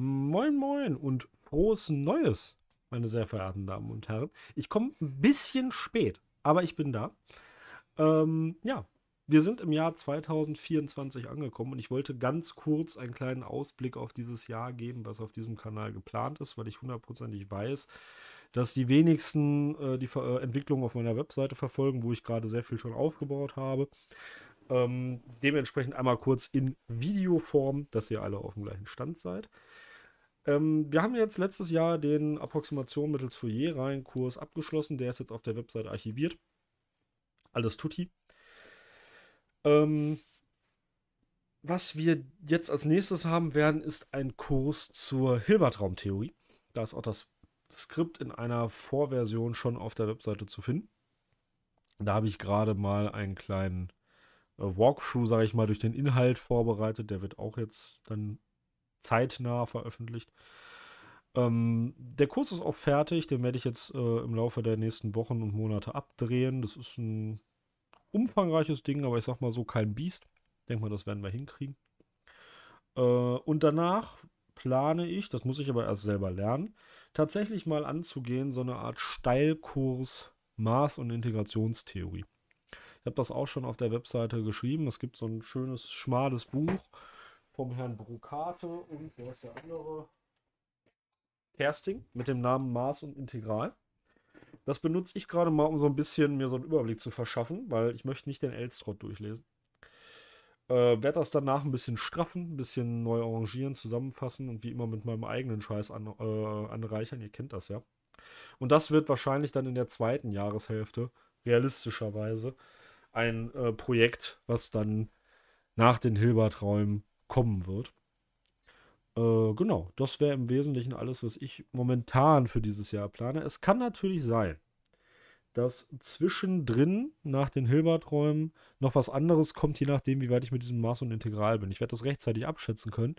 Moin, moin und frohes Neues, meine sehr verehrten Damen und Herren. Ich komme ein bisschen spät, aber ich bin da. Ähm, ja, wir sind im Jahr 2024 angekommen und ich wollte ganz kurz einen kleinen Ausblick auf dieses Jahr geben, was auf diesem Kanal geplant ist, weil ich hundertprozentig weiß, dass die wenigsten äh, die Ver äh, Entwicklung auf meiner Webseite verfolgen, wo ich gerade sehr viel schon aufgebaut habe. Ähm, dementsprechend einmal kurz in Videoform, dass ihr alle auf dem gleichen Stand seid. Ähm, wir haben jetzt letztes Jahr den Approximation mittels fourier reihenkurs abgeschlossen. Der ist jetzt auf der Website archiviert. Alles tutti. Ähm, was wir jetzt als nächstes haben werden, ist ein Kurs zur Hilbertraumtheorie. Da ist auch das Skript in einer Vorversion schon auf der Webseite zu finden. Da habe ich gerade mal einen kleinen äh, Walkthrough, sage ich mal, durch den Inhalt vorbereitet. Der wird auch jetzt dann zeitnah veröffentlicht. Ähm, der Kurs ist auch fertig, den werde ich jetzt äh, im Laufe der nächsten Wochen und Monate abdrehen. Das ist ein umfangreiches Ding, aber ich sag mal so kein Biest. Denke mal, das werden wir hinkriegen. Äh, und danach plane ich, das muss ich aber erst selber lernen, tatsächlich mal anzugehen, so eine Art Steilkurs Maß- und Integrationstheorie. Ich habe das auch schon auf der Webseite geschrieben. Es gibt so ein schönes, schmales Buch vom Herrn Brokate und wer ist der andere? Kersting mit dem Namen Maß und Integral. Das benutze ich gerade mal, um so ein bisschen mir so einen Überblick zu verschaffen, weil ich möchte nicht den Elstrott durchlesen. Äh, werde das danach ein bisschen straffen, ein bisschen neu arrangieren, zusammenfassen und wie immer mit meinem eigenen Scheiß an, äh, anreichern. Ihr kennt das ja. Und das wird wahrscheinlich dann in der zweiten Jahreshälfte, realistischerweise, ein äh, Projekt, was dann nach den Hilberträumen kommen wird. Äh, genau, das wäre im Wesentlichen alles, was ich momentan für dieses Jahr plane. Es kann natürlich sein, dass zwischendrin nach den Hilbert-Räumen noch was anderes kommt, je nachdem, wie weit ich mit diesem Maß und Integral bin. Ich werde das rechtzeitig abschätzen können.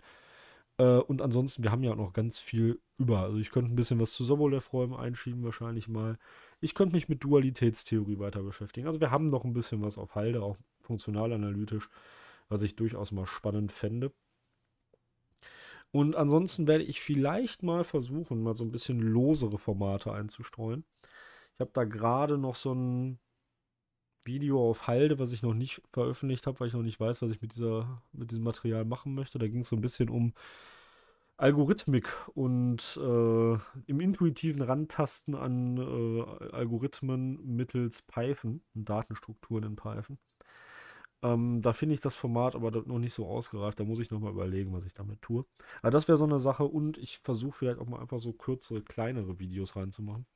Äh, und ansonsten, wir haben ja auch noch ganz viel über. Also ich könnte ein bisschen was zu Sobolev-Räumen einschieben, wahrscheinlich mal. Ich könnte mich mit Dualitätstheorie weiter beschäftigen. Also wir haben noch ein bisschen was auf Halde, auch funktionalanalytisch was ich durchaus mal spannend fände. Und ansonsten werde ich vielleicht mal versuchen, mal so ein bisschen losere Formate einzustreuen. Ich habe da gerade noch so ein Video auf Halde, was ich noch nicht veröffentlicht habe, weil ich noch nicht weiß, was ich mit, dieser, mit diesem Material machen möchte. Da ging es so ein bisschen um Algorithmik und äh, im intuitiven Rantasten an äh, Algorithmen mittels Python und Datenstrukturen in Python. Ähm, da finde ich das Format aber noch nicht so ausgereift. Da muss ich nochmal überlegen, was ich damit tue. Aber also das wäre so eine Sache und ich versuche vielleicht auch mal einfach so kürzere, kleinere Videos reinzumachen.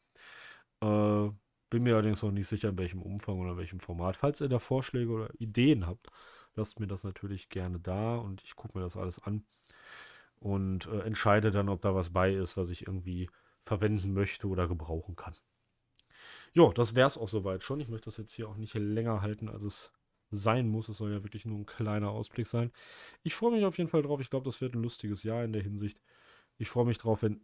Äh, bin mir allerdings noch nicht sicher, in welchem Umfang oder in welchem Format. Falls ihr da Vorschläge oder Ideen habt, lasst mir das natürlich gerne da und ich gucke mir das alles an und äh, entscheide dann, ob da was bei ist, was ich irgendwie verwenden möchte oder gebrauchen kann. Jo, das wäre es auch soweit schon. Ich möchte das jetzt hier auch nicht länger halten, als es sein muss. Es soll ja wirklich nur ein kleiner Ausblick sein. Ich freue mich auf jeden Fall drauf. Ich glaube, das wird ein lustiges Jahr in der Hinsicht. Ich freue mich drauf, wenn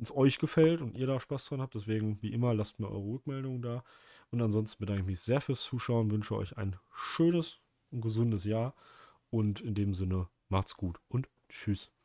es euch gefällt und ihr da Spaß dran habt. Deswegen, wie immer, lasst mir eure Rückmeldungen da. Und ansonsten bedanke ich mich sehr fürs Zuschauen, wünsche euch ein schönes und gesundes Jahr. Und in dem Sinne, macht's gut und tschüss.